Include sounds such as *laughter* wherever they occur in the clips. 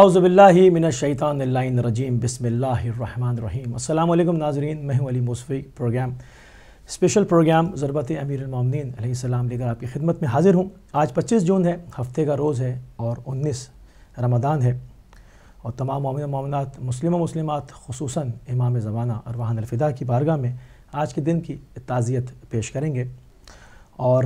आउज़बिल्लिमिनशैतानरजीम बसमीम असल नाजरीन मैं हूँ Ali Mausafi program special program ज़रबत अमीरमिन सलाम लेकर आपकी खिदमत में हाज़िर हूँ आज 25 जून है हफ्ते का रोज़ है और 19 रमदान है और तमाम ममिन मामनात मुस्लिम मुस्लिम खसूस इमाम ज़माना और वाहन अलफिदा की बारगाह में आज के दिन की ताज़ियत पेश करेंगे और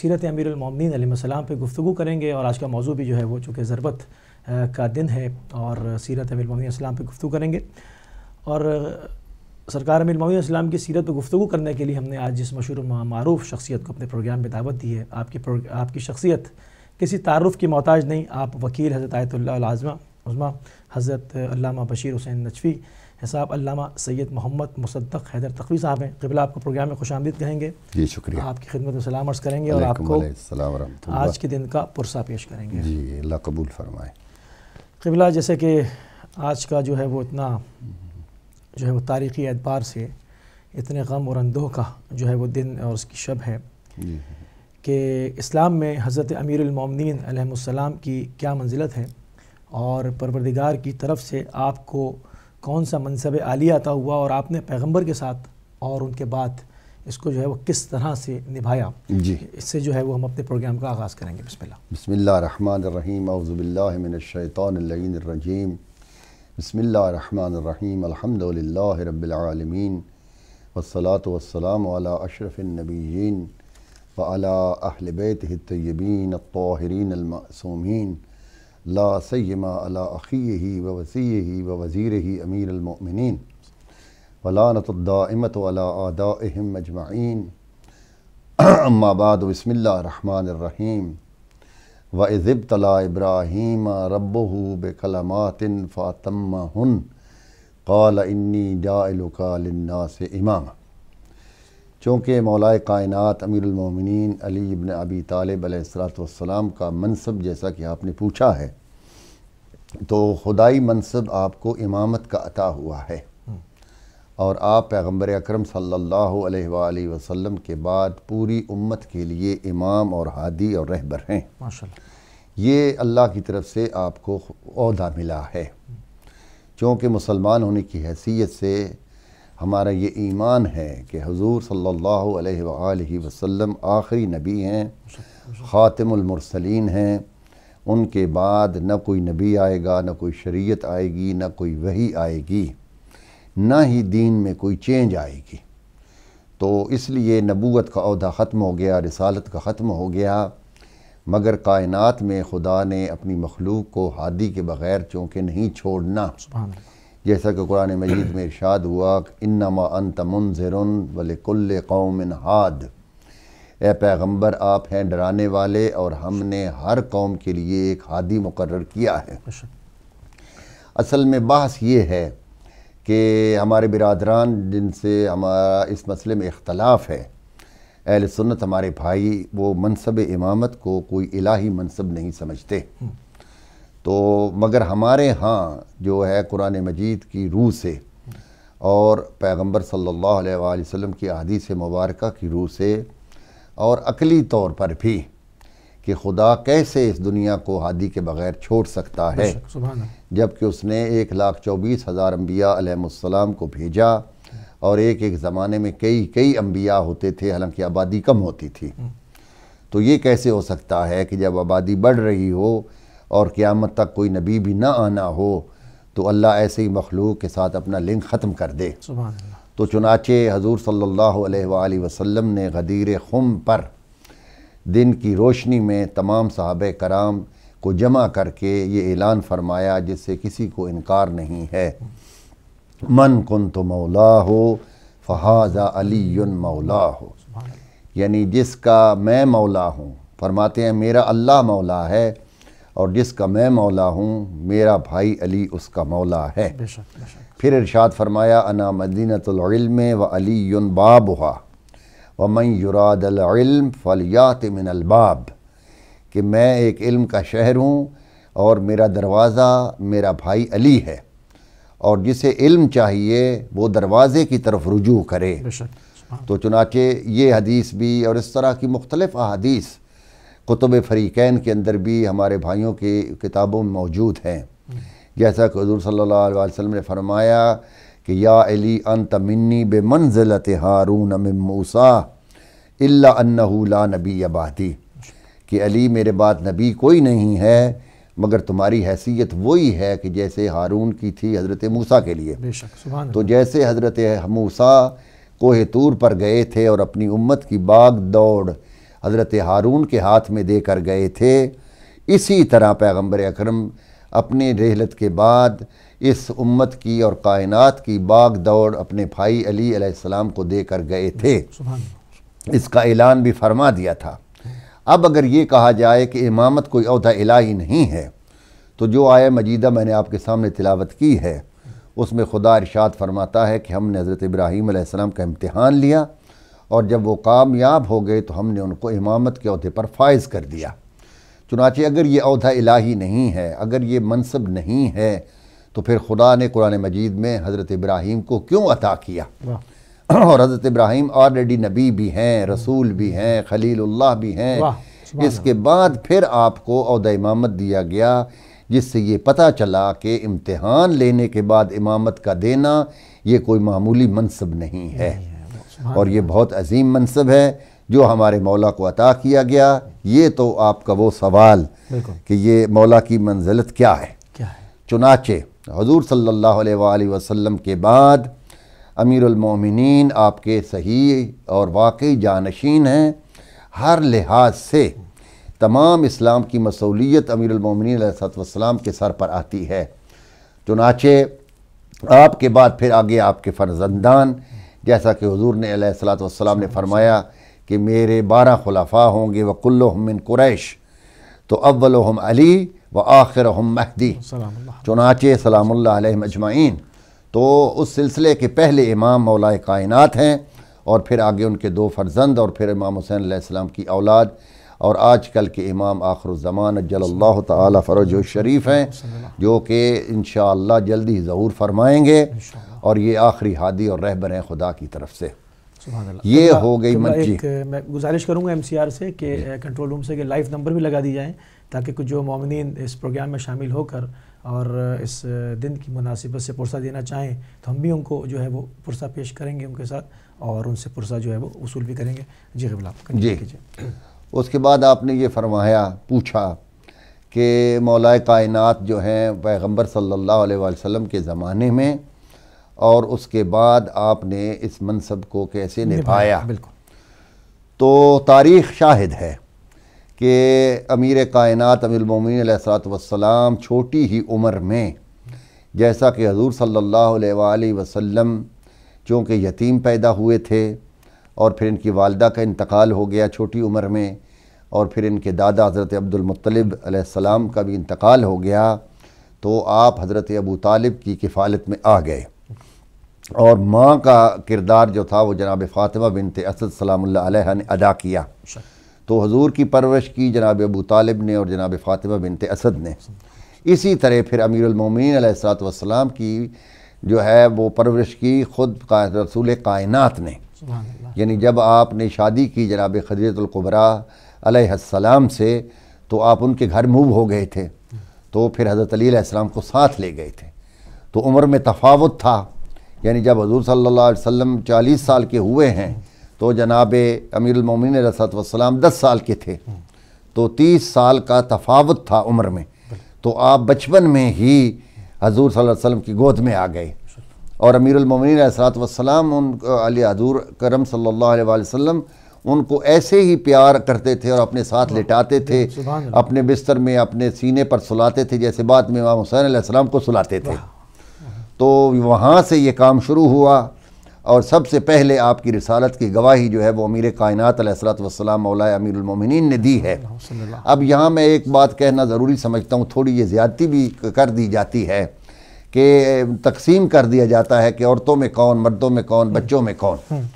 सीरत अमीरमिन सलाम पर गुफ्तु करेंगे और आज का मौजू भी जो है वो चूँकि ज़रबत का दिन है और सीरत अमीरमिन पर गुफ्तु करेंगे और सरकार अमीरमिन की सीरत पर गुफ्तु करने के लिए हमने आज जिस मशहूर मरूफ़ शख्सियत को अपने प्रोग्राम में दावत दी है आपकी आपकी शख्सियत किसी तारफ़ की मोहताज नहीं आप वकील हज़रत आयतुल्लाज़मा उज़मा हज़रत अल्लामा बशीर हुसैन नचवी हिसाब अल्लामा सैयद मोहम्मद मुसद्दक हैदर तकवी साहब हैं कबला आपको प्रोग्राम में खुश आमदीद कहेंगे जी शुक्रिया आपकी खिदमत में सलाम अर्ज़ करेंगे और आपको आज के दिन का पुरसा पेश करेंगे जी अल्लाह कबूल फरमाएँ कबला जैसे कि आज का जो है वो इतना जो है वो तारीख़ी एतबार से इतने गम और अंदोह का जो है वो दिन और उसकी शब है कि इस्लाम में हज़रत अमीरमिन अलैहिस्सलाम की क्या मंजिलत है और परवरदिगार की तरफ से आपको कौन सा मनसब आलिया आता हुआ और आपने पैगंबर के साथ और उनके बाद इसको जो है वो किस तरह से निभाया जी इससे जो है वो हम अपने प्रोग्राम का आगाज़ करेंगे बसमिल्ला बसमीम अवज़बिल्लाशैतरजीम बसमीम अलहमदिल्ला रबालमीन वसलात वसलाम अशरफिलनबीन वाला अहल बैत तयबीन तोहरीन अलमासूमीन ला सैमा अला अखी ही व वसी ही व वज़ी ही अमीर वलानतदामत अलादाम मजमाइन अम्माबाद बसमीम व इज़ब तला इब्राहीम रबहू बकलमातिन फ़ातम हन कल इन्नी जालना से इमाम चूँकि मौलाए कायनत अमीरमिन अली इबन अबी तालब सलाम का मनसब जैसा कि आपने पूछा है तो खुदाई मनसब आपको इमामत का अता हुआ है और आप पैगम्बर अक्रम सम के बाद पूरी उम्मत के लिए इमाम और हादी और रहबर हैं माशा ये अल्लाह की तरफ से आपको अहदा मिला है चूँकि मुसलमान होने की हैसियत से हमारा ये ईमान है कि हजूर सल्ला वसम आखिरी नबी हैं ख़ातिमसलिन हैं उनके बाद न कोई नबी आएगा न कोई शरीयत आएगी न कोई वही आएगी ना ही दीन में कोई चेंज आएगी तो इसलिए नबूत का अहदा ख़त्म हो गया रिसालत का ख़त्म हो गया मगर कायनात में खुदा ने अपनी मखलूक को हादी के बग़ैर चूँकि नहीं छोड़ना जैसा कि कुरान मजीद में इरशाद हुआ इन्नमा अनत मुनजर वलकुल्ल कौम हाद ए पैगम्बर आप हैं डराने वाले और हमने हर कौम के लिए एक हादी मुकर किया है असल में बहस ये है कि हमारे बिरदरान जिनसे हमारा इस मसले में इख्तलाफ है अहल सुन्नत हमारे भाई वो मनसब इमामत को कोई इलाही मनसब नहीं समझते तो मगर हमारे यहाँ जो है कुरान मजीद की रूह से और पैगंबर सल्लल्लाहु अलैहि वसल्लम की अदीस मुबारक की रूह से और अकली तौर पर भी कि खुदा कैसे इस दुनिया को हादी के बगैर छोड़ सकता है जबकि उसने एक लाख चौबीस हज़ार आलम को भेजा और एक एक ज़माने में कई कई अम्बिया होते थे हालांकि आबादी कम होती थी हम्म। तो ये कैसे हो सकता है कि जब आबादी बढ़ रही हो और क़्यामत तक कोई नबी भी ना आना हो तो अल्लाह ऐसे ही मखलूक के साथ अपना लिंक ख़त्म कर दे तो चुनाचे हजूर सल्ला वसम ने गदीर खुम पर दिन की रोशनी में तमाम साहब कराम को जमा करके ये ऐलान फरमाया जिससे किसी को इनकार नहीं है मन कन तो मौला हो फहाजा अली मौला हो यानी जिसका मैं मौला हूँ फरमाते हैं मेरा अल्लाह मौला है और जिसका मैं मौला हूँ मेरा भाई अली उसका मौला है बेशक, बेशक। फिर इरशाद फरमाया अना मदीनतम व अली बाबहा वमन युरादलम फलियात मिनलबाब कि मैं एक इल्म का शहर हूँ और मेरा दरवाज़ा मेरा भाई अली है और जिसे इल्म चाहिए वो दरवाज़े की तरफ रुजू करे तो चुनाचे ये हदीस भी और इस तरह की मुख्तलिफ़ अदीस कुतुब फ़रीकैन के अंदर भी हमारे भाइयों की किताबों में मौजूद हैं जैसा कि हजूर सल्ला वसम ने फरमाया कि या अली अंत मिन्नी बे मंजिलत हारून मूसा इल्ला ला नबी अबादी कि अली मेरे बाद नबी कोई नहीं है मगर तुम्हारी हैसियत वही है कि जैसे हारून की थी हज़रत मूसा के लिए तो जैसे हज़रत मूसा कोह तूर पर गए थे और अपनी उम्मत की बाग दौड़ हज़रत हारून के हाथ में दे कर गए थे इसी तरह पैगम्बर अक्रम अपने रहलत के बाद इस उम्मत की और कायनात की बाग दौड़ अपने भाई अली अलैहिस्सलाम को दे कर गए थे इसका ऐलान भी फरमा दिया था अब अगर ये कहा जाए कि इमामत कोई अहदा इलाही नहीं है तो जो आया मजीदा मैंने आपके सामने तिलावत की है उसमें खुदा इरशाद फरमाता है कि हमने हज़रत इब्राहीम का इम्तहान लिया और जब वो कामयाब हो गए तो हमने उनको इमामत के अहदे पर फायज़ कर दिया चुनाचे अगर ये अहदा इलाही नहीं है अगर ये मनसब नहीं है तो फिर खुदा ने कुरान मजीद में हज़रत इब्राहिम को क्यों अता किया *clears throat* और हज़रत इब्राहिम ऑलरेडी नबी भी हैं रसूल भी हैं खलील्ला भी हैं इसके बाद फिर आपको अहद इमामत दिया गया जिससे ये पता चला कि इम्तहान लेने के बाद इमामत का देना ये कोई मामूली मनसब नहीं है और ये बहुत अजीम मनसब है जो हमारे मौला को अता किया गया ये तो आपका वो सवाल कि ये मौला की मंजिलत क्या है, क्या है? चुनाचे हजूर सल्ला वसम के बाद अमीरमिन आपके सही और वाकई जानशीन हैं हर लिहाज से तमाम इस्लाम की मसूलियत अमीरमिन सतम के सर पर आती है चुनाचे आपके बाद फिर आगे आपके फर्जंदान जैसा कि हजूर ने सलाम ने फरमाया कि मेरे बारह खुलाफा होंगे वकुल्लोमिन क्रैश कुरैश तो अव्वल हम अली व आखिर हम महदी चुनाचे सलाम मजमाइन तो उस सिलसिले के पहले इमाम मौलाए कायनत हैं और फिर आगे उनके दो फर्जंद और फिर इमाम हुसैन आसमाम की औलाद और आज कल के इमाम आखरुज़मान जल्ला तरज शरीफ हैं जो कि इन जल्दी ज़हूर फरमाएँगे और ये आखिरी हादी और रहबर हैं खुदा की तरफ से ये हो गई मैं गुजारिश करूँगा एम सी आर से कि कंट्रोल रूम से लाइव नंबर भी लगा दी जाए ताकि कुछ जो ममिन इस प्रोग्राम में शामिल होकर और इस दिन की मुनासिबत से पुरसा देना चाहें तो हम भी उनको जो है वो पुरसा पेश करेंगे उनके साथ और उनसे पुरसा जो है वो वसूल भी करेंगे जी कबला जी कीजिए उसके बाद आपने ये फरमाया पूछा कि मौलाए कायनात जो हैं पैगम्बर सल्ला वसम के ज़माने में और उसके बाद आपने इस मनसब को कैसे निभाया बिल्कुल तो तारीख़ शाहिद है कि अमीर कायनत अमीमिन सलाम छोटी ही उम्र में जैसा कि हजूर सल्ला वसम चूँकि यतीम पैदा हुए थे और फिर इनकी वालदा का इंतकाल हो गया छोटी उम्र में और फिर इनके दादा हज़रत अब्दुलमतलब का भी इंतकाल हो गया तो आप हज़रत अबू तालिब की किफ़ालत में आ गए और माँ का किरदार जो था वो जनाब फ़ातिमा बिनते असद सलाम ने अदा किया तो हजूर की परवरिश की जनाब अबू तालिब ने और जनाब फ़ातिमा बिनत असद ने इसी तरह फिर अमीरमिन सलाम की जो है वो परवरिश की ख़ुद का रसूल कायनत ने यानी जब आपने शादी की जनाब सलाम से तो आप उनके घर मूव हो गए थे तो फिर हज़रत अलीसम को साथ ले गए थे तो उम्र में तफावत था यानी जब हजूर सल्ला वसम चालीस साल के हुए हैं तो जनाब अमीरमिन रसतम दस साल के थे तो तीस साल का तफावत था उम्र में तो आप बचपन में ही हजूर वसल्लम की गोद में आ गए और अमीरमिन रसतम उन अली हजूर करम सल्ला वसम उनको ऐसे ही प्यार करते थे और अपने साथ लिटाते थे अपने बिस्तर में अपने सीने पर सुलाते थे जैसे बाद में इमाम हुसैन को सुलाते थे तो वहाँ से ये काम शुरू हुआ और सबसे पहले आपकी रिसालत की गवाही जो है वो अमीर कायनात सलाम मौला अमीरमिन ने दी है अब यहाँ मैं एक बात कहना ज़रूरी समझता हूँ थोड़ी ये ज़्यादती भी कर दी जाती है कि तकसीम कर दिया जाता है कि औरतों में कौन मर्दों में कौन बच्चों में कौन हम्म।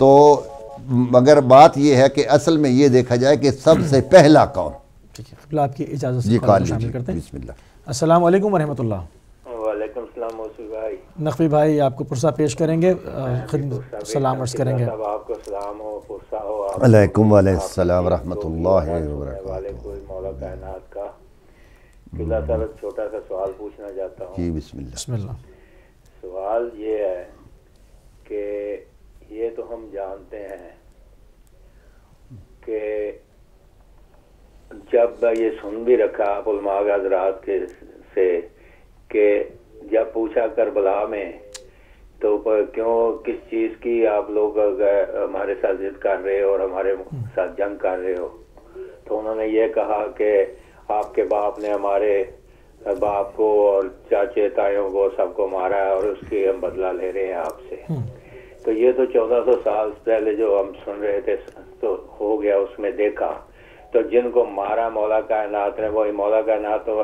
तो मगर बात यह है कि असल में ये देखा जाए कि सबसे पहला कौन ठीक है आपकी इजाज़त जी करते हैं बिस्मिल्लाह अस्सलाम वालेकुम भाई नकवी भाई आपको पुरसा पेश करेंगे सलाम अर्ज करेंगे आपको सलाम हो हो छोटा सा सवाल पूछना चाहता हूँ बिस्मिल्लाह सवाल ये है कि ये तो हम जानते हैं कि जब ये सुन भी रखा आप के से कि जब पूछा करबला में तो क्यों किस चीज की आप लोग हमारे साथ जिद कर रहे हो और हमारे हम्म। साथ जंग कर रहे हो तो उन्होंने ये कहा कि आपके बाप ने हमारे बाप को और चाचे ताइयों को सबको मारा है और उसकी हम बदला ले रहे हैं आपसे हम्म। तो ये तो 1400 साल पहले जो हम सुन रहे थे तो हो गया उसमें देखा तो जिनको मारा मौला कायनात ने वही मौला कायनात तो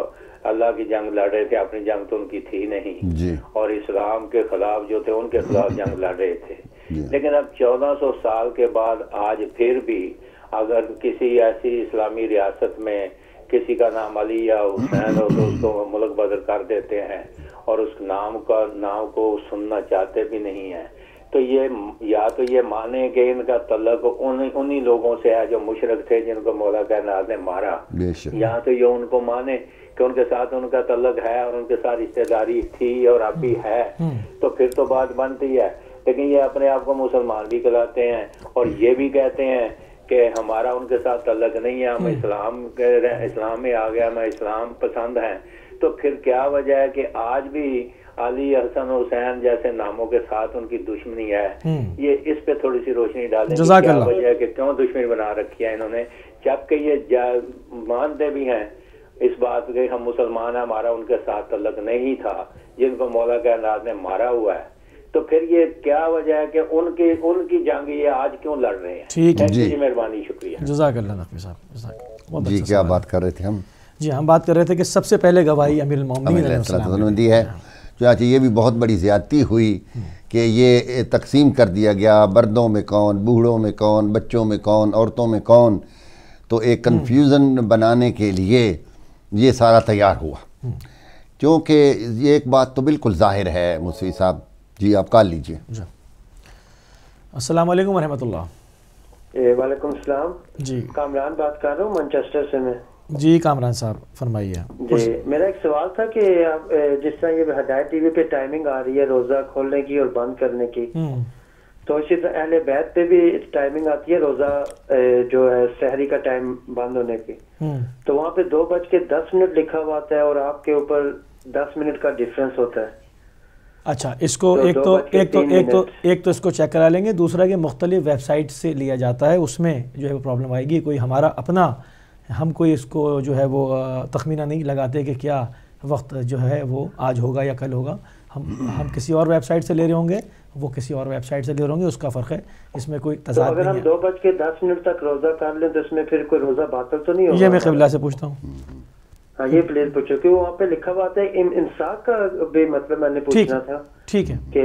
अल्लाह की जंग लड़ रहे थे अपनी जंग तो उनकी थी नहीं और इस्लाम के खिलाफ जो थे उनके खिलाफ जंग लड़ रहे थे लेकिन अब 1400 साल के बाद आज फिर भी अगर किसी ऐसी इस्लामी रियासत में किसी का नाम अली या हुसैन हो तो उसको मुल्क बदल कर देते हैं और उस नाम का नाम को सुनना चाहते भी नहीं है तो ये या तो ये माने कि इनका तलक उन उन्हीं लोगों से है जो मुशरक थे जिनको मौला कहना ने मारा या तो ये उनको माने कि उनके साथ उनका तलक है और उनके साथ रिश्तेदारी थी और अब भी है हम्म। हम्म। तो फिर तो बात बनती है लेकिन ये अपने आप को मुसलमान भी कहलाते हैं और हम्म। ये भी कहते हैं कि हमारा उनके साथ तलक नहीं है हम इस्लाम इस्लाम में आ गया मैं इस्लाम पसंद है तो फिर क्या वजह है कि आज भी अली हसन हुसैन जैसे नामों के साथ उनकी दुश्मनी है ये इस पे थोड़ी सी रोशनी डाले क्या वजह है कि क्यों दुश्मनी बना रखी है इन्होंने जबकि ये मानते भी हैं इस बात के हम मुसलमान हैं हमारा उनके साथ तलक नहीं था जिनको मौला के अंदाज ने मारा हुआ है तो फिर ये क्या वजह है कि उनके उनकी जंग ये आज क्यों लड़ रहे हैं ठीक है जी मेहरबानी शुक्रिया जजाक जी अच्छा क्या बात कर रहे थे हम जी हम बात कर रहे थे कि सबसे पहले गवाही हाँ। अमीर ने दी है चुनाचे ये भी बहुत बड़ी ज़्यादती हुई हम्म। कि ये तकसीम कर दिया गया बर्दों में कौन बूढ़ों में कौन बच्चों में कौन औरतों में कौन तो एक कन्फ्यूज़न हम्म। बनाने के लिए ये सारा तैयार हुआ क्योंकि ये एक बात तो बिल्कुल जाहिर है मुसी साहब जी आप कर लीजिए अस्सलाम वालेकुम वरह वालेकुम सलाम जी कामरान बात कर रहा हूँ मैनचेस्टर से मैं जी कामरान साहब फरमाइए जी मेरा एक सवाल था कि आप जिस तरह ये हदायत टीवी पे टाइमिंग आ रही है रोज़ा खोलने की और बंद करने की हम्म। तो तोशिद अहल बैत पे भी टाइमिंग आती है रोजा जो है शहरी का टाइम बंद होने की हम्म। तो वहाँ पे दो बज के दस मिनट लिखा हुआ है और आपके ऊपर दस मिनट का डिफरेंस होता है अच्छा इसको तो एक, तो, एक तो एक तो एक तो इसको चेक करा लेंगे दूसरा कि मुख्तलिफ वेबसाइट से लिया जाता है उसमें जो है वो प्रॉब्लम आएगी कोई हमारा अपना हम कोई इसको जो है वो तखमीना नहीं लगाते कि क्या वक्त जो है वो आज होगा या कल होगा हम हम किसी और वेबसाइट से ले रहे होंगे वो किसी और वेबसाइट से ले रहे होंगे उसका फ़र्क है इसमें कोई तो तजाद तो अगर हम दो बज के दस मिनट तक रोज़ा कर लें तो इसमें फिर कोई रोज़ा बातल तो नहीं होगा ये मैं कबिला से पूछता हूँ हाँ ये प्लेस पूछो क्योंकि वहाँ पे लिखा हुआ था इन इंसाक का भी मतलब मैंने पूछना था ठीक है कि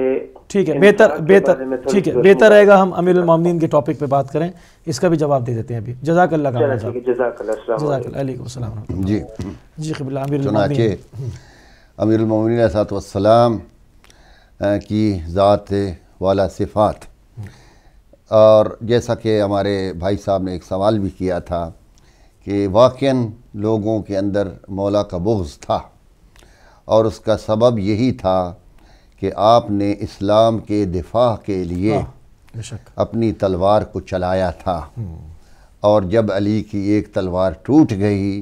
ठीक है बेहतर बेहतर ठीक है बेहतर रहेगा हम अमीर उलमामीन के टॉपिक पे बात करें इसका भी जवाब दे देते हैं अभी जजाकल्ला का जजाकल्ला जी जी अमीर अमीर की ज़ात वाला सिफ़ात और जैसा कि हमारे भाई साहब ने एक सवाल भी किया था कि वाक़ लोगों के अंदर मौला का बुग्ज़ था और उसका सबब यही था कि आपने इस्लाम के दिफा के लिए हाँ, अपनी तलवार को चलाया था हम्म। और जब अली की एक तलवार टूट गई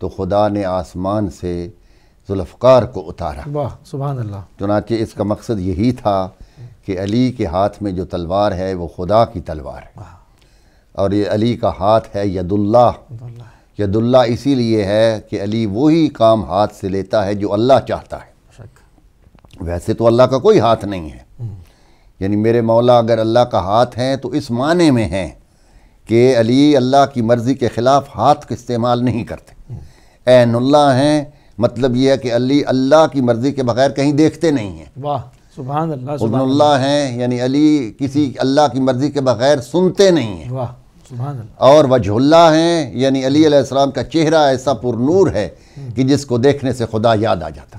तो खुदा ने आसमान से जुल्फ़ार को उतारा वाह सुबह अल्लाह चुनाचे इसका मकसद यही था कि अली के हाथ में जो तलवार है वो खुदा की तलवार है और ये अली का हाथ है यदुल्ला यदुल्ला इसीलिए है कि अली वही काम हाथ से लेता है जो अल्लाह चाहता है वैसे तो अल्लाह का कोई हाथ नहीं है हम्म। यानी मेरे मौला अगर अल्लाह का हाथ है तो इस माने में है कि अली अल्लाह की मर्ज़ी के ख़िलाफ़ हाथ का इस्तेमाल नहीं करते एनुल्ला हम्म। हैं मतलब ये है कि अली अल्लाह की मर्ज़ी के बगैर कहीं देखते नहीं हैं वाह सुबह अल्लाह उल्ला हैं यानी अली किसी अल्लाह की मर्ज़ी के बगैर सुनते नहीं हैं वाह और वजहुल्ला हैं यानी अली अलैहिस्सलाम का चेहरा ऐसा पुरनूर है कि जिसको देखने से खुदा याद आ जाता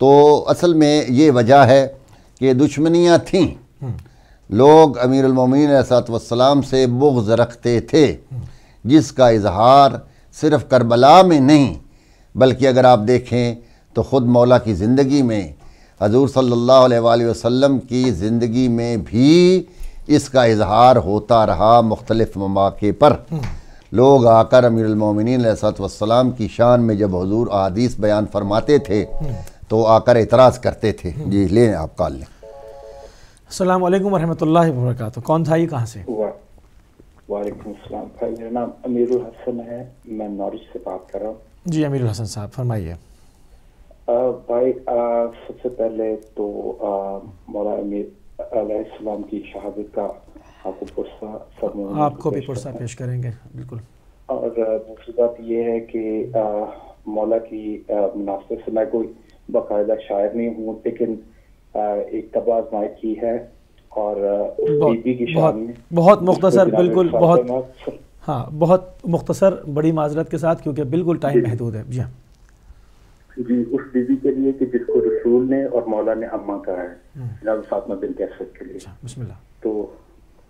तो असल में ये वजह है कि दुश्मनियाँ थीं लोग अमीरमिन सलाम से बुग्ज़ रखते थे जिसका इजहार सिर्फ करबला में नहीं बल्कि अगर आप देखें तो ख़ुद मौला की ज़िंदगी में हजूर सल्ला वसम की ज़िंदगी में भी इसका इजहार होता रहा मुख्तलफ़ मौाक़े पर लोग आकर अमीरमिन वसलाम की शान में जब हजूर अदीस बयान फरमाते थे तो आकर एतराज़ करते थे जी लें आप कॉल लें अल्लाम वरहमतुल्लाहि वबरकातु कौन था ये कहाँ से वालेकुम भाई मेरा नाम अमीरुल हसन है मैं नॉरिश से बात कर रहा हूँ जी अमीर हसन साहब फरमाइए भाई सबसे पहले तो मौला अमीर अलैहिस्सलाम की शहादत का आपको पुरसा सब आपको भी पुरसा पेश करेंगे बिल्कुल और दूसरी बात यह है कि मौला की मुनासिब से मैं कोई बाकायदा शायर नहीं हूँ लेकिन एक तबाह माय की है और बीबी की शादी बहुत मुख्तसर बिल्कुल बहुत हाँ बहुत मुख्तसर बड़ी माजरत के साथ क्योंकि बिल्कुल टाइम महदूद है जी हाँ जी उस बीवी के लिए कि जिसको रसूल ने और मौला ने अम्मा कहा है हम्म। जनाब फातमा बिन कैसर के लिए अच्छा, बिस्मिल्लाह तो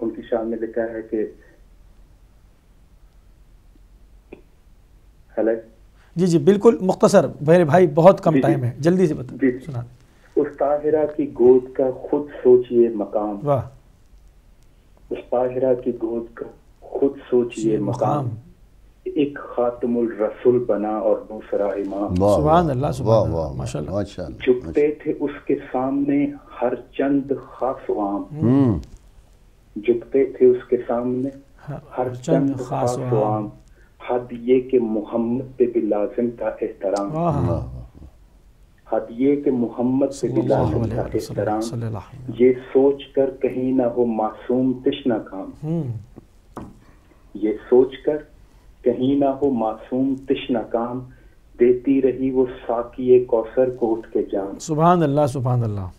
उनकी शान में लिखा है कि हेलो जी जी बिल्कुल मुख्तसर मेरे भाई बहुत कम टाइम है जल्दी से बता सुना उस ताहिरा की गोद का खुद सोचिए मकाम वाह उस ताहिरा की गोद का खुद सोचिए मकाम एक खातमुल रसूल बना और दूसरा इमाम सुभान अल्लाह सुभान वाह माशाल्लाह झुकते थे उसके सामने हर चंद खास आम हम्म। झुकते थे उसके सामने हर चंद खास आम हद ये के मोहम्मद पे भी लाजिम था एहतराम हद ये कि मोहम्मद से भी लाजिम था एहतराम ये सोच कर कहीं ना हो मासूम तिश्ना काम हम्म। ये सोचकर कहीं ना हो मासूम तिश्ना काम देती रही वो साकी कौसर को उठ के जान सुबह अल्लाह सुबह अल्लाह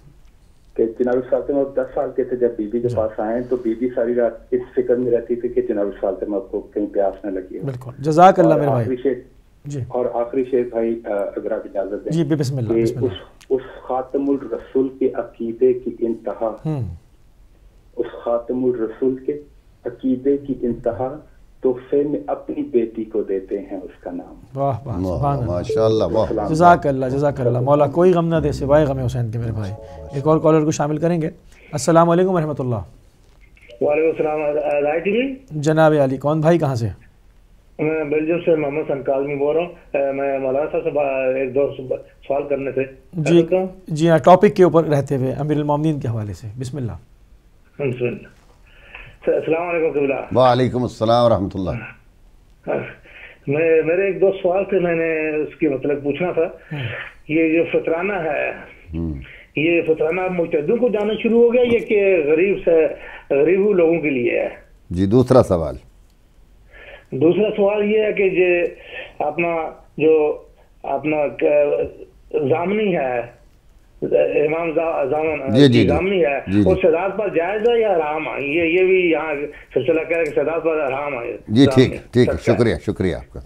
कि जनाब सालतम अब दस साल के थे जब बीबी के पास आए तो बीबी सारी रात इस फिक्र में रहती थी कि जनाब सालतम आपको कहीं प्यास न लगी बिल्कुल जजाक अल्लाह मेरे भाई शेर जी और आखिरी शेर भाई अगर आप इजाजत दें जी बिस्मिल्लाह उस उस खातमुल रसूल के अकीदे की इंतहा हम्म। उस खातमुल रसूल के अकीदे की इंतहा तोहफे में अपनी बेटी को देते हैं उसका नाम वाह वाह माशाल्लाह जजाकल्ला मौला कोई गम ना दे सिवाय गम हुसैन के मेरे भाई एक और कॉलर को शामिल करेंगे अस्सलाम वालेकुम रहमतुल्लाह जनाब अली कौन भाई कहाँ से मैं बेल्जियम से मोहम्मद सनकाजमी बोल रहा हूँ मैं मौलाना साहब से एक दो सवाल करने से जी तो- जी हाँ टॉपिक के ऊपर रहते हुए अमीर उलमिन के हवाले से बिस्मिल्लाह वालेकुम अस्सलाम रहमतुल्लाह मैं मेरे एक दो सवाल थे मैंने उसके मतलब पूछना था ये जो फतराना है हम्म। ये फतराना मुतदों को जाना शुरू हो गया ये कि गरीब से गरीब लोगों के लिए है जी दूसरा सवाल दूसरा सवाल ये है कि जे अपना जो अपना जामनी है इमाम ही है और सदात पर जायज है या है ये ये भी यहाँ सिलसिला कह रहे सदात पर है जी ठीक ठीक शुक्रिया शुक्रिया आपका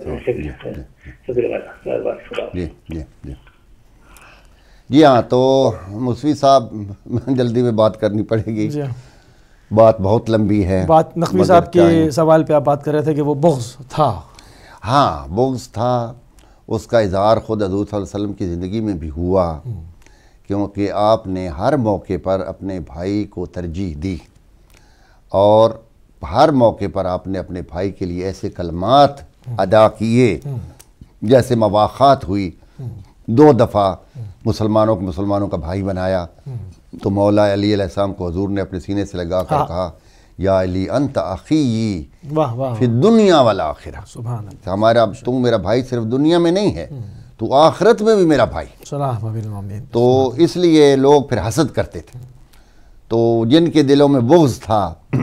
शुक्रिया जी हाँ तो मुसवी साहब जल्दी में बात करनी पड़ेगी हाँ। बात बहुत लंबी है बात नकवी साहब के सवाल पे आप बात कर रहे थे कि वो बुग्स था हाँ बुग्स था उसका इजहार ख़ुद हजूर वसल्लम की ज़िंदगी में भी हुआ हम्म। क्योंकि आपने हर मौके पर अपने भाई को तरजीह दी और हर मौके पर आपने अपने भाई के लिए ऐसे कलमात अदा किए जैसे मवाखात हुई दो दफ़ा मुसलमानों को मुसलमानों का भाई बनाया तो मौला अली को हजूर ने अपने सीने से लगा कर हाँ। कहा या अली अंत अखी फिर दुनिया वाला आखिर हमारा तुम मेरा भाई सिर्फ दुनिया में नहीं है तो आखरत में भी मेरा भाई तो इसलिए लोग फिर हसद करते थे तो जिनके दिलों में बुग्ज था *clears throat*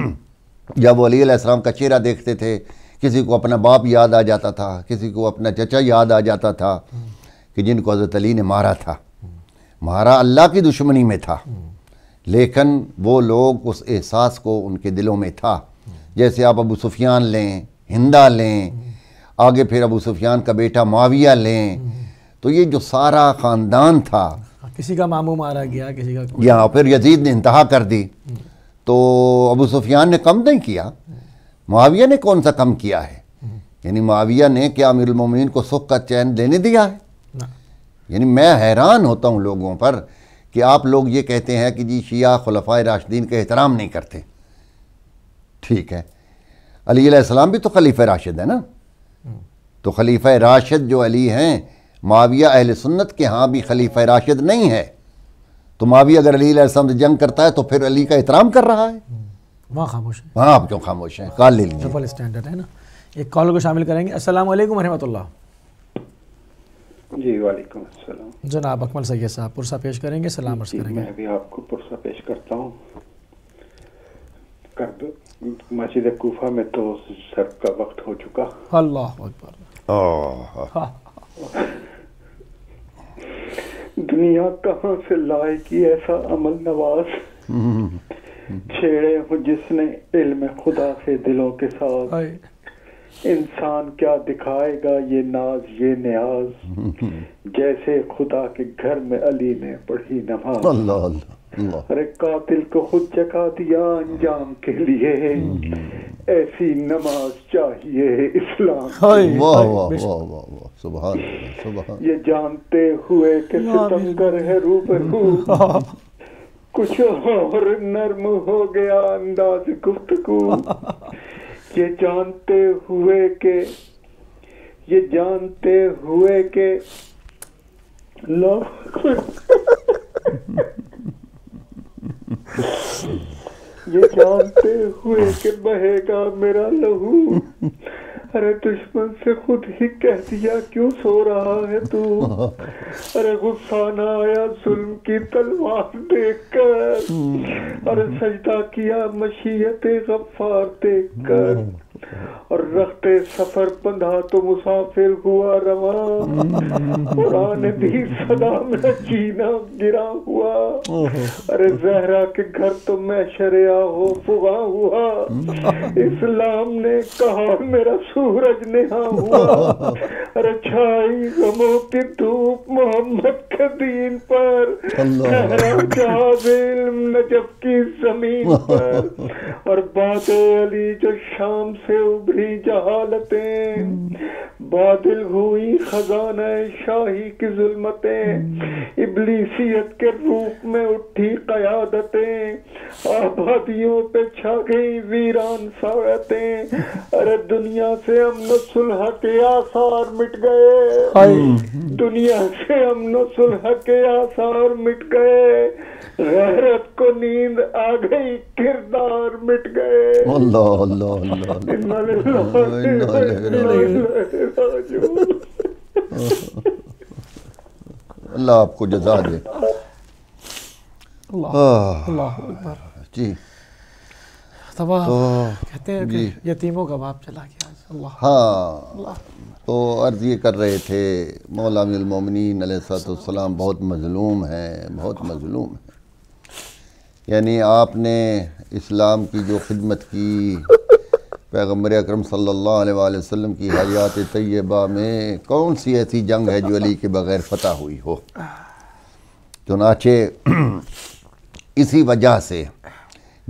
जब अली अलैहिस्सलाम का चेहरा देखते थे किसी को अपना बाप याद आ जाता था किसी को अपना चचा याद आ जाता था कि जिनको हज़रत अली ने मारा था मारा अल्लाह की दुश्मनी में था लेकिन वो लोग उस एहसास को उनके दिलों में था जैसे आप अबू सुफियान लें हिंदा लें आगे फिर अबू सुफियान का बेटा माविया लें तो ये जो सारा ख़ानदान था हाँ, किसी का मामू मारा गया किसी का यहाँ फिर यजीद ने इंतहा कर दी हम्म। तो अबू सुफियान ने कम नहीं किया माविया ने कौन सा कम किया है हम्म। यानी माविया ने क्या अमीरमिन को सुख का चैन देने दिया है यानी मैं हैरान होता हूँ लोगों पर कि आप लोग ये कहते हैं कि जी शिया खलफा राशदीन का एहतराम नहीं करते ठीक है अली भी तो खलीफ राशिद है ना हम्म। तो खलीफ राशिद जो अली हैं माविया अहल सुन्नत के यहाँ भी खलीफ राशिद नहीं है तो माविया अगर अली अलीसम से जंग करता है तो फिर अली का एहतराम कर रहा है हम्म, वहाँ खामोश है वहाँ आप क्यों खामोश हैं कॉल ले लीजिए ट्रिपल स्टैंडर्ड है ना एक कॉल को शामिल करेंगे असल वालेकुम जी वालेकुम अस्सलाम जनाब अकमल सैद साहब पुरसा पेश करेंगे सलाम अर्ज करेंगे मैं भी आपको पुरसा पेश करता हूँ कर मस्जिद कोफा में तो सर का वक्त हो चुका अल्लाह अकबर दुनिया कहाँ से लाए कि ऐसा अमल नवाज हम्म। छेड़े हो जिसने इल्म खुदा से दिलों के साथ इंसान क्या दिखाएगा ये नाज ये न्याज *laughs* जैसे खुदा के घर में अली ने पढ़ी नमाज अल्लाह अल्लाह अरे कातिल को खुद जगा दिया अंजाम के लिए ऐसी नमाज चाहिए इस्लाम वाह वाह वाह वाह ये जानते हुए कि सितमगर है रूप *laughs* कुछ और नर्म हो गया अंदाज गुफ्तगू *laughs* ये जानते हुए के ये जानते हुए के ये जानते हुए के बहेगा मेरा लहू अरे दुश्मन से खुद ही कह दिया क्यों सो रहा है तू *laughs* अरे गुस्सा ना आया जुल्म की तलवार देखकर हम्म। अरे सजदा किया मशीयत गफ्फार देखकर हम्म। सफर बंधा तो मुसाफिर हुआ रवा पुरान दी सलाम जीना गिरा हुआ अरे जहरा के घर तो मैं शरिया हो फुगा हुआ हम्म। इस्लाम ने कहा मेरा सूरज नेहा हुआ अरे छाई गमो की धूप मोहम्मद के दीन पर ठहरा जाबिल नजब की जमीन पर और बात अली जो शाम से उभरी जहाल दौलतें हम्म। बादल हुई खजाना शाही की जुलमतें हम्म। इबलीसियत के रूप में उठी कयादतें आबादियों पे छा गई वीरान सारतें अरे दुनिया से हमने सुलह के आसार मिट गए दुनिया से हमने सुलह के आसार मिट गए गैरत को नींद आ गई किरदार मिट गए अल्लाह आपको जजा दे जी तो कहते हैं कि यतीमों का बाप चला गया अल्लाह हाँ तो अर्ज़ ये कर रहे थे मौलामिन बहुत मज़लूम है बहुत मज़लूम है यानी आपने इस्लाम की जो खिदमत की पैगम्बर अक्रम सल्लल्लाहु की हयात तय्यबा में कौन सी ऐसी जंग है जो अली के बग़ैर फतह हुई हो चुनाचे *clears throat* इसी वजह से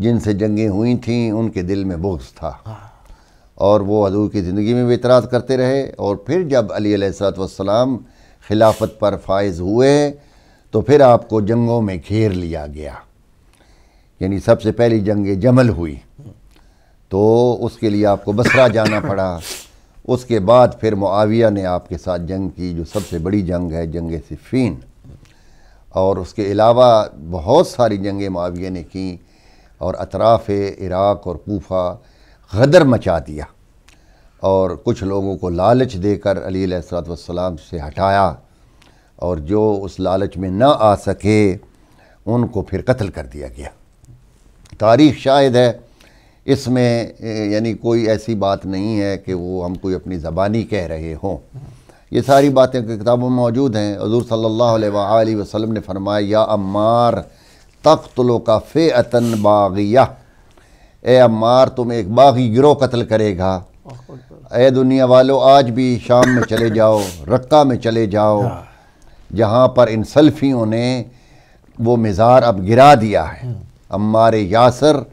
जिनसे जंगें हुई थीं उनके दिल में बोझ था और वो हजूर की ज़िंदगी में भी इतराज़ करते रहे और फिर जब अली सलाम खिलाफत पर फायज़ हुए तो फिर आपको जंगों में घेर लिया गया यानी सबसे पहली जंग जमल हुई तो उसके लिए आपको बसरा जाना पड़ा उसके बाद फिर मुआविया ने आपके साथ जंग की जो सबसे बड़ी जंग है जंग सिफ़ीन और उसके अलावा बहुत सारी जंगें मुआविया ने की और अतराफ़ इराक़ और कोफा गदर मचा दिया और कुछ लोगों को लालच देकर अली सलाम से हटाया और जो उस लालच में ना आ सके उनको फिर कत्ल कर दिया गया तारीख शायद है इसमें यानी कोई ऐसी बात नहीं है कि वो हम कोई अपनी ज़बानी कह रहे हों ये सारी बातें किताबों में मौजूद हैं हजूर सल्ला वसम ने फरमाया या अम्मार लो का अतन बागिया ए अम्मार तुम एक बागी गिरोह कत्ल करेगा ए दुनिया वालों आज भी शाम में चले जाओ रक्का में चले जाओ हाँ। जहाँ पर इन सल्फियों ने वो मज़ार अब गिरा दिया है अम्मार यासर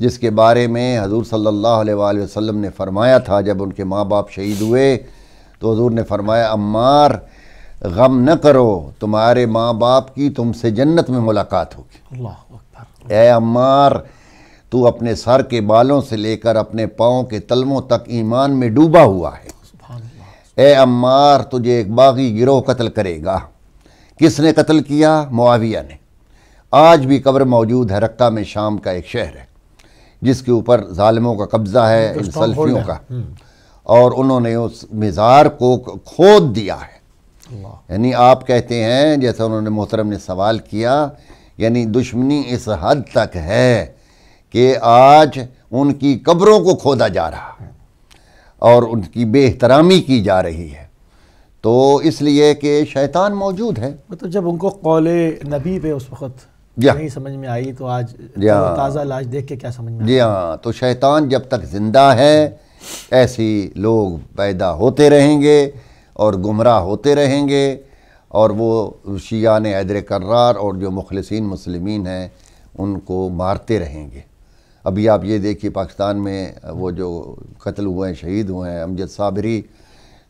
जिसके बारे में हजूर सल्ला वसम ने फ़रमाया था जब उनके माँ बाप शहीद हुए तो हजूर ने फ़रमाया अम्मार गम न करो तुम्हारे माँ बाप की तुमसे जन्नत में मुलाकात होगी ए अम्मार तू अपने सर के बालों से लेकर अपने पाँव के तलमों तक ईमान में डूबा हुआ है ए अम्मार तुझे एक बागी गिरोह कत्ल करेगा किसने कत्ल किया मुआविया ने आज भी कब्र मौजूद है रक्का में शाम का एक शहर है जिसके ऊपर ालमों का कब्ज़ा है तो इन सल्फियों का हम्म। और उन्होंने उस मज़ार को खोद दिया है यानी आप कहते हैं जैसा उन्होंने मोहतरम ने सवाल किया यानी दुश्मनी इस हद तक है कि आज उनकी कब्रों को खोदा जा रहा है और उनकी बेहतरामी की जा रही है तो इसलिए कि शैतान मौजूद है मतलब तो जब उनको कौले नबी पे उस वक़्त नहीं समझ में आई तो आज तो ताज़ा लाश देख के क्या समझ में जी हाँ तो शैतान जब तक ज़िंदा है ऐसे लोग पैदा होते रहेंगे और गुमराह होते रहेंगे और वो शियान हैदर कर्रार और जो मुखलसिन मुसलम हैं उनको मारते रहेंगे अभी आप ये देखिए पाकिस्तान में वो जो कत्ल हुए हैं शहीद हुए हैं अमजद साबरी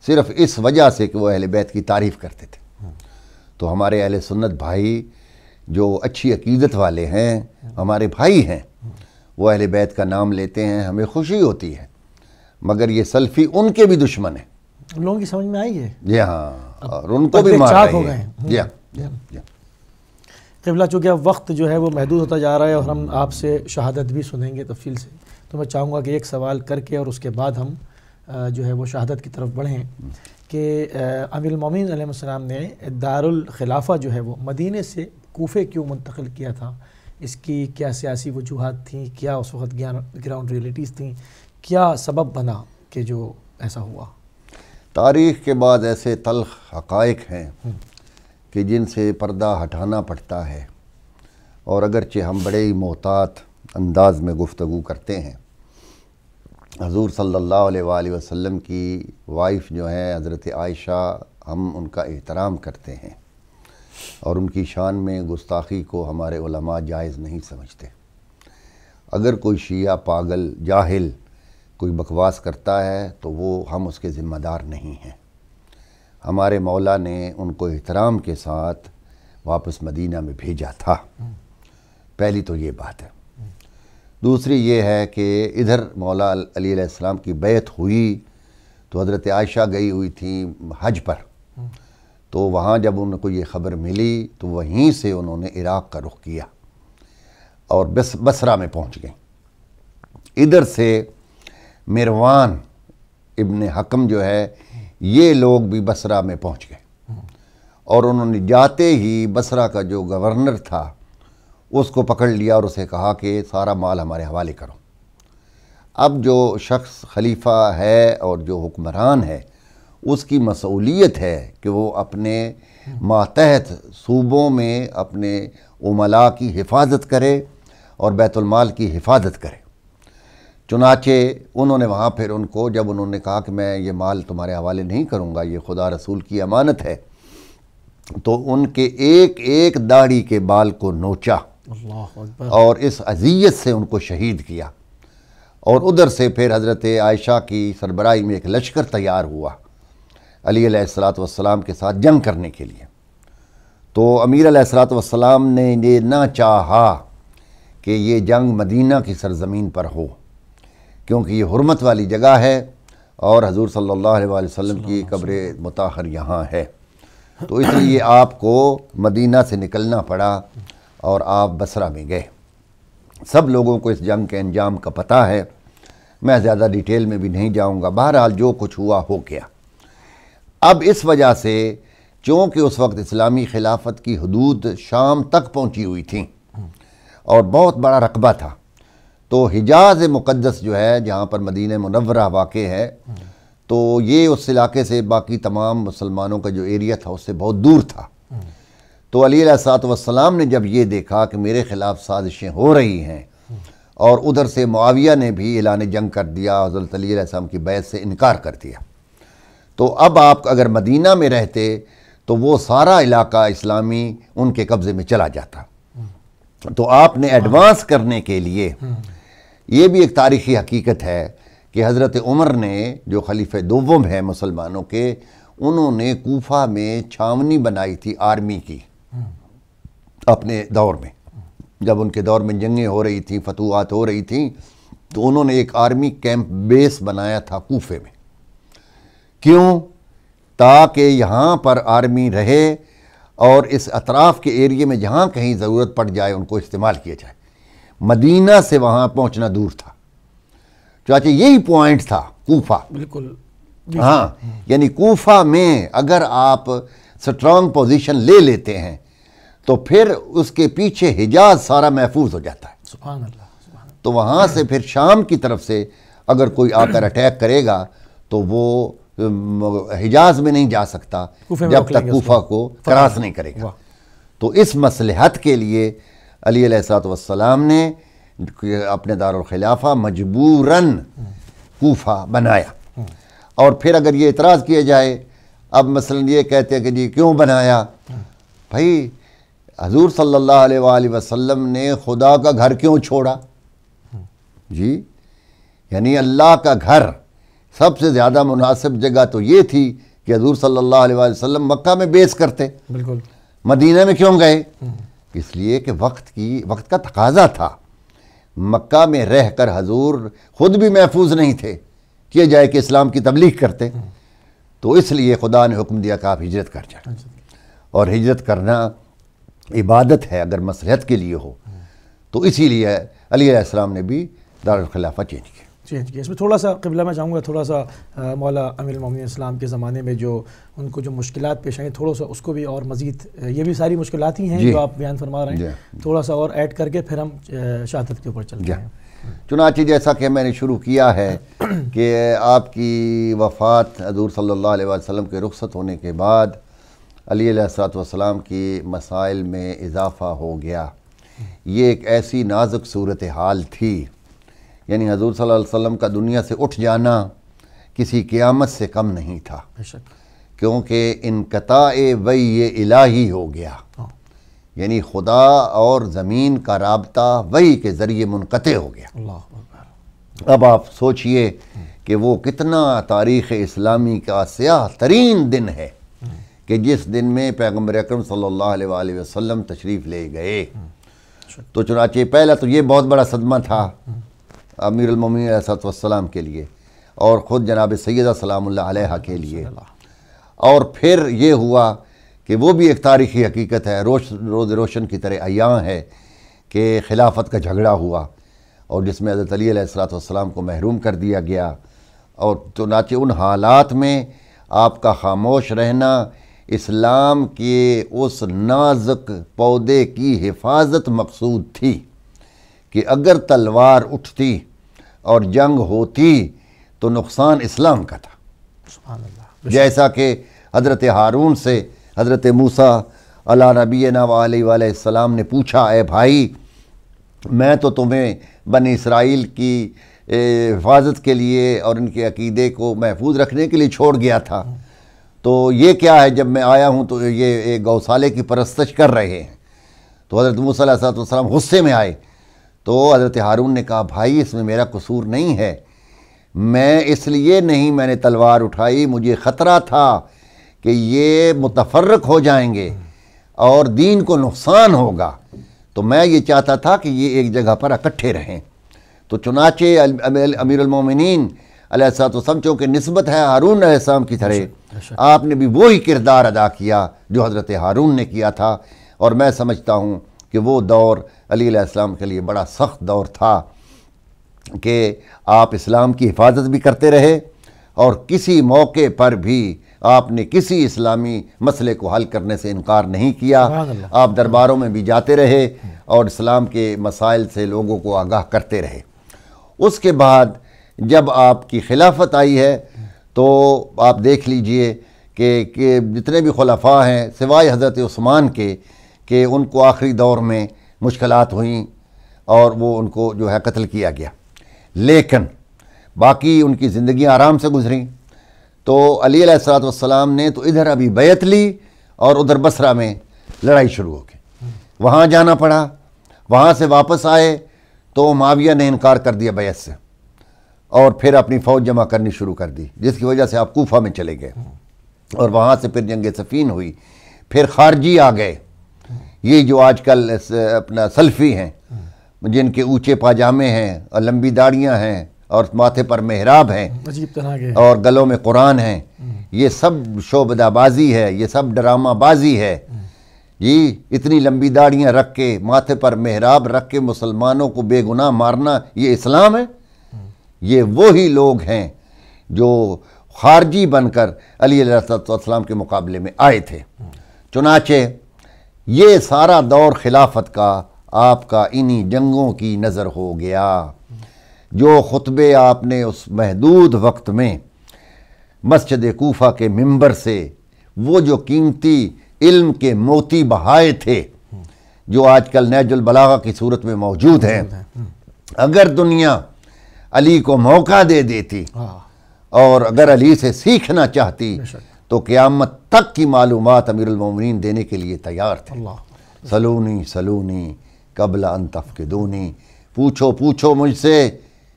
सिर्फ इस वजह से कि वो अहल बैत की तारीफ़ करते थे तो हमारे अहल सुन्नत भाई जो अच्छी अकीदत वाले हैं हमारे भाई हैं वो अहले बैत का नाम लेते हैं हमें खुशी होती है मगर ये सल्फ़ी उनके भी दुश्मन है लोगों की समझ में आई है जी हाँ और उनको भी मार हो गए जी हाँ, हाँ।, हाँ। कबला चूँकि अब वक्त जो है वो महदूद होता जा रहा है और हम आपसे शहादत भी सुनेंगे तफ़ील से तो मैं चाहूँगा कि एक सवाल करके और उसके बाद हम जो है वो शहादत की तरफ बढ़ें कि अमिल मोमिन ने दारुल खिलाफा जो है वो मदीने से कोफे क्यों मुंतकिल किया था इसकी क्या सियासी वजूहत थी क्या उस वक्त ग्राउंड रियलिटीज़ थी क्या सबब बना कि जो ऐसा हुआ तारीख़ के बाद ऐसे तलख हक़ हैं हम्म। कि जिनसे पर्दा हटाना पड़ता है और अगरचे हम बड़े ही मोहतात अंदाज में गुफ्तु करते हैं हजूर सल्ला वसम की वाइफ़ जो है हज़रत आयशा हम उनका एहतराम करते हैं और उनकी शान में गुस्ताखी को हमारे उलमा जायज़ नहीं समझते अगर कोई शिया पागल जाहिल कोई बकवास करता है तो वो हम उसके ज़िम्मेदार नहीं हैं हमारे मौला ने उनको एहतराम के साथ वापस मदीना में भेजा था पहली तो ये बात है दूसरी ये है कि इधर मौला अली अलैहिस्सलाम की बैत हुई तो हज़रत आयशा गई हुई थी हज पर तो वहाँ जब उनको ये ख़बर मिली तो वहीं से उन्होंने इराक़ का रुख किया और बस बसरा में पहुँच गई इधर से मिरवान इबन हकम जो है ये लोग भी बसरा में पहुँच गए और उन्होंने जाते ही बसरा का जो गवर्नर था उसको पकड़ लिया और उसे कहा कि सारा माल हमारे हवाले करो अब जो शख्स खलीफा है और जो हुक्मरान है उसकी मसूलियत है कि वो अपने मातहत सूबों में अपने उमला की हिफाजत करे और बैतुलमाल की हिफाजत करे चुनाचे उन्होंने वहाँ फिर उनको जब उन्होंने कहा कि मैं ये माल तुम्हारे हवाले नहीं करूँगा ये खुदा रसूल की अमानत है तो उनके एक एक दाढ़ी के बाल को नोचा और इस अजियत से उनको शहीद किया और उधर से फिर हज़रत आयशा की सरबराई में एक लश्कर तैयार हुआ अली सलात वसलाम के साथ जंग करने के लिए तो अमीर सलात वसलाम ने ये ना चाहा कि ये जंग मदीना की सरजमीन पर हो क्योंकि ये हरमत वाली जगह है और हजूर सल्लल्लाहु अलैहि वसल्लम की कब्र मुताहर यहाँ है *coughs* तो इसलिए आपको मदीना से निकलना पड़ा और आप बसरा में गए सब लोगों को इस जंग के अंजाम का पता है मैं ज़्यादा डिटेल में भी नहीं जाऊंगा बहरहाल जो कुछ हुआ हो गया अब इस वजह से चूँकि उस वक्त इस्लामी खिलाफत की हदूद शाम तक पहुँची हुई थी और बहुत बड़ा रकबा था तो हिजाज मुक़दस जो है जहाँ पर मदीन मनवरा वाक़ है तो ये उस इलाके से बाकी तमाम मुसलमानों का जो एरिया था उससे बहुत दूर था तो अली सात ने जब ये देखा कि मेरे ख़िलाफ़ साजिशें हो रही हैं और उधर से मुआविया ने भी एलान जंग कर दिया हज़रत की बैत से इनकार कर दिया तो अब आप अगर मदीना में रहते तो वो सारा इलाका इस्लामी उनके कब्ज़े में चला जाता तो आपने एडवांस करने के लिए ये भी एक तारीख़ी हकीकत है कि हज़रत उमर ने जो खलीफ दोवम है मुसलमानों के उन्होंने कोफा में छावनी बनाई थी आर्मी की अपने दौर में जब उनके दौर में जंगें हो रही थी फतवाहत हो रही थी तो उन्होंने एक आर्मी कैंप बेस बनाया था कोफे में क्यों ताकि यहाँ पर आर्मी रहे और इस अतराफ़ के एरिए में जहाँ कहीं ज़रूरत पड़ जाए उनको इस्तेमाल किया जाए मदीना से वहाँ पहुँचना दूर था चाचे यही पॉइंट था कोफा बिल्कुल हाँ यानी कोफा में अगर आप स्ट्रांग पोजीशन ले लेते हैं तो फिर उसके पीछे हिजाज सारा महफूज हो जाता है तो वहाँ से फिर शाम की तरफ से अगर कोई आकर अटैक करेगा तो वो हिजाज में नहीं जा सकता जब तक कोफा को क्रॉस नहीं करेगा तो इस मसलहत के लिए अली ने अपने दारखिलाफा मजबूरन कोफा बनाया हम्म। और फिर अगर ये इतराज़ किया जाए अब मसलन ये कहते हैं कि जी क्यों बनाया हम्म। भाई हजूर सल्ला अलैहि ने खुदा का घर क्यों छोड़ा जी यानी अल्लाह का घर सबसे ज़्यादा मुनासिब जगह तो ये थी कि हजूर सल्ला अलैहि मक्का में बेस करते बिल्कुल मदीना में क्यों गए हम्म। इसलिए कि वक्त की वक्त का तकाजा था मक्का में रह कर हजूर ख़ुद भी महफूज नहीं थे किए जाए कि इस्लाम की तबलीग करते हम्म। तो इसलिए खुदा ने हुक्म दिया कि आप हिजरत कर जाए अच्छा। और हिजरत करना इबादत है अगर मसलहत के लिए हो तो इसीलिए अलीसम ने भी दारखिलाफा चेंज किया चेंज किया इसमें थोड़ा सा कबिला मैं चाहूँगा थोड़ा सा आ, मौला अमीर ममिन इस्लाम के ज़माने में जो उनको जो मुश्किल पेश आई थोड़ा सा उसको भी और मज़ीद ये भी सारी मुश्किल ही हैं जो आप बयान फरमा रहे हैं थोड़ा सा और ऐड करके फिर हम शहादत के ऊपर चल गए चुनाची जैसा कि मैंने शुरू किया है कि आपकी वफ़ात हजूर सल्ला वसम के रुख्सत होने के बाद अलीसलाम की मसाइल में इजाफ़ा हो गया ये एक ऐसी नाजुक सूरत हाल थी यानी हजूर सल वम का दुनिया से उठ जाना किसी क़ियामत से कम नहीं था क्योंकि इनकता वही इलाही हो गया हाँ। यानी खुदा और ज़मीन का रबता वही के ज़रिए मुनक़ हो गया अब आप सोचिए कि वो कितना तारीख़ इस्लामी का स्याह तरीन दिन है कि जिस दिन में पैगम्बर अक्रम सल्ला अलैहि तशरीफ़ ले गए तो चुनाचे पहला तो ये बहुत बड़ा सदमा था अमीरमिन असतम के लिए और ख़ुद जनाब सैदा सलाम्ला के लिए और फिर ये हुआ कि वो भी एक तारीख़ी हकीकत है रोश रोज़ रोशन की तरह अयाँ है कि खिलाफत का झगड़ा हुआ और जिसमें हज़रत अलीसलाम को महरूम कर दिया गया और चुनाचे उन हालात में आपका खामोश रहना इस्लाम के उस नाजुक पौधे की हिफाजत मकसूद थी कि अगर तलवार उठती और जंग होती तो नुकसान इस्लाम का था जैसा कि हज़रत हारून से हज़रत मूसा अला नबी वालम ने पूछा ए भाई मैं तो तुम्हें बन इसराइल की हिफाजत के लिए और इनके अकीदे को महफूज रखने के लिए छोड़ गया था तो ये क्या है जब मैं आया हूँ तो ये एक गौशाले की परस्तश कर रहे हैं तो हज़रत मूसम गुस्से में आए तो हज़रत हारून ने कहा भाई इसमें मेरा कसूर नहीं है मैं इसलिए नहीं मैंने तलवार उठाई मुझे ख़तरा था कि ये मुतफरक हो जाएंगे और दीन को नुकसान होगा तो मैं ये चाहता था कि ये एक जगह पर इकट्ठे रहें तो चुनाचे अमीरमिन अलैहिस्सलाम चूँकि नस्बत है हारून अलैहिस्सलाम की तरह अच्छा, अच्छा। आपने भी वही किरदार अदा किया जो हज़रत हारून ने किया था और मैं समझता हूँ कि वो दौर अली अलैहिस्सलाम के लिए बड़ा सख्त दौर था कि आप इस्लाम की हिफाजत भी करते रहे और किसी मौके पर भी आपने किसी इस्लामी मसले को हल करने से इनकार नहीं किया आप दरबारों में भी जाते रहे और इस्लाम के मसाइल से लोगों को आगाह करते रहे उसके बाद जब आपकी खिलाफत आई है तो आप देख लीजिए कि जितने भी खलफा हैं सिवाय हज़रत उस्मान के कि उनको आखिरी दौर में मुश्किल हुई और वो उनको जो है कत्ल किया गया लेकिन बाकी उनकी ज़िंदगी आराम से गुजरी तो अली सलाम ने तो इधर अभी बैत ली और उधर बसरा में लड़ाई शुरू हो गई वहाँ जाना पड़ा वहाँ से वापस आए तो माविया ने इनकार कर दिया बैत से और फिर अपनी फ़ौज जमा करनी शुरू कर दी जिसकी वजह से आप कोफा में चले गए और वहाँ से फिर जंग सफ़ीन हुई फिर खारजी आ गए ये जो आजकल अपना सल्फ़ी हैं जिनके ऊंचे पाजामे हैं और लंबी दाढ़ियाँ हैं और माथे पर मेहराब हैं और गलों में कुरान हैं हम्म। ये सब शोबदाबाजी है ये सब ड्रामाबाजी है हम्म। जी इतनी लंबी दाढ़ियाँ रख के माथे पर मेहराब रख के मुसलमानों को बेगुनाह मारना ये इस्लाम है ये वो ही लोग हैं जो खारजी बनकर अली सलाम के मुकाबले में आए थे चुनाचे ये सारा दौर खिलाफत का आपका इन्हीं जंगों की नज़र हो गया जो खुतबे आपने उस महदूद वक्त में मस्जिद कोफा के मंबर से वो जो कीमती इल्म के मोती बहाए थे जो आजकल नैजुलबलागा की सूरत में मौजूद हैं अगर दुनिया अली को मौका दे देती हाँ। और अगर अली से सीखना चाहती तो क़्यामत तक की मालूम अमीरमिन देने के लिए तैयार थे सलूनी सलूनी अनतफ अन दूनी पूछो पूछो मुझसे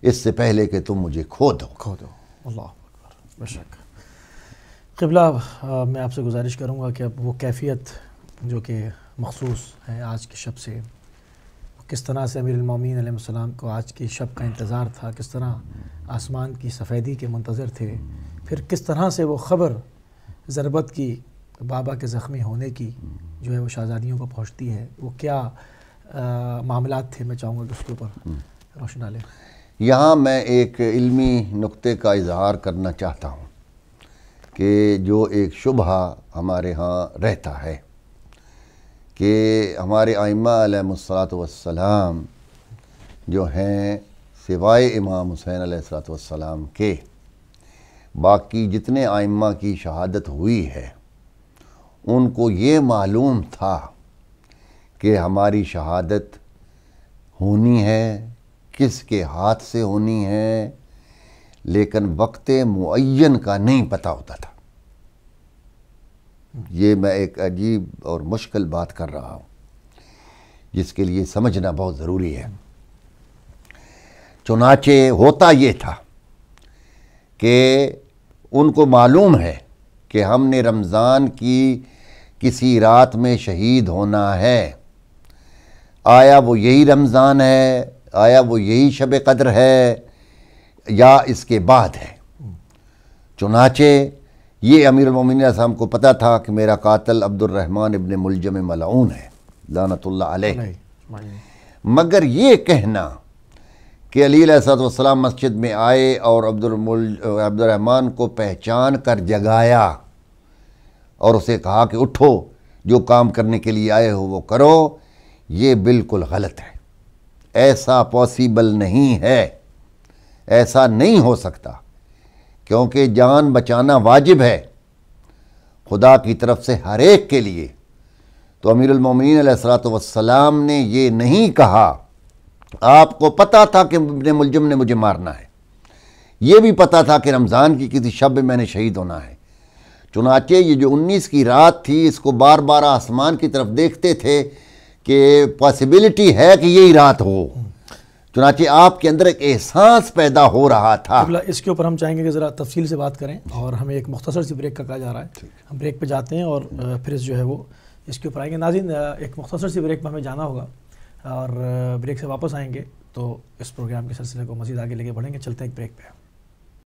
इससे पहले कि तुम मुझे खो दो खो दो अल्लाह किबला मैं आपसे गुजारिश करूँगा कि अब वो कैफियत जो कि मखसूस है आज के शब से किस तरह से अमीर अमीरमिन को आज की शब का इंतज़ार था किस तरह आसमान की सफ़ेदी के मंतज़र थे फिर किस तरह से वो ख़बर ज़रबत की बाबा के ज़ख्मी होने की जो है वो शहजादियों को पहुँचती है वो क्या मामला थे मैं चाहूँगा उसके ऊपर रोशन आल यहाँ मैं एक इलमी नुक्ते का इजहार करना चाहता हूँ कि जो एक शुबा हमारे यहाँ रहता है कि हमारे आइमालसलाम जो हैं सिवाय इमाम हुसैन सलाम के बाकी जितने आइमा की शहादत हुई है उनको ये मालूम था कि हमारी शहादत होनी है किसके हाथ से होनी है लेकिन वक्त मुन का नहीं पता होता था ये मैं एक अजीब और मुश्किल बात कर रहा हूँ जिसके लिए समझना बहुत ज़रूरी है चुनाचे होता ये था कि उनको मालूम है कि हमने रमज़ान की किसी रात में शहीद होना है आया वो यही रमज़ान है आया वो यही शब कदर है या इसके बाद है चुनाचे ये अमीर उमिन साहब को पता था कि मेरा कातल अब्दुलरहमान इबन मुलजम मलाउन है लानतुल्ला मगर ये कहना कि अली सलाम मस्जिद में आए और अब्दुल अब्दुलरहमान को पहचान कर जगाया और उसे कहा कि उठो जो काम करने के लिए आए हो वो करो ये बिल्कुल गलत है ऐसा पॉसिबल नहीं है ऐसा नहीं हो सकता क्योंकि जान बचाना वाजिब है खुदा की तरफ से हर एक के लिए तो अमीरमिन सलाम ने ये नहीं कहा आपको पता था कि अपने मुलजम ने मुझे मारना है ये भी पता था कि रमज़ान की किसी शब में मैंने शहीद होना है चुनाचे ये जो 19 की रात थी इसको बार बार आसमान की तरफ देखते थे कि पॉसिबिलिटी है कि यही रात हो चुनाचे आपके अंदर एक एहसास पैदा हो रहा था इसके ऊपर हम चाहेंगे कि ज़रा तफसील से बात करें और हमें एक मुख्तर सी ब्रेक का कहा जा रहा है हम ब्रेक पर जाते हैं और फिर जो है वो इसके ऊपर आएंगे नाजिन एक मुख्तर सी ब्रेक पर हमें जाना होगा और ब्रेक से वापस आएंगे तो इस प्रोग्राम के सिलसिले को मज़ीद आगे लेके बढ़ेंगे चलते हैं एक ब्रेक पर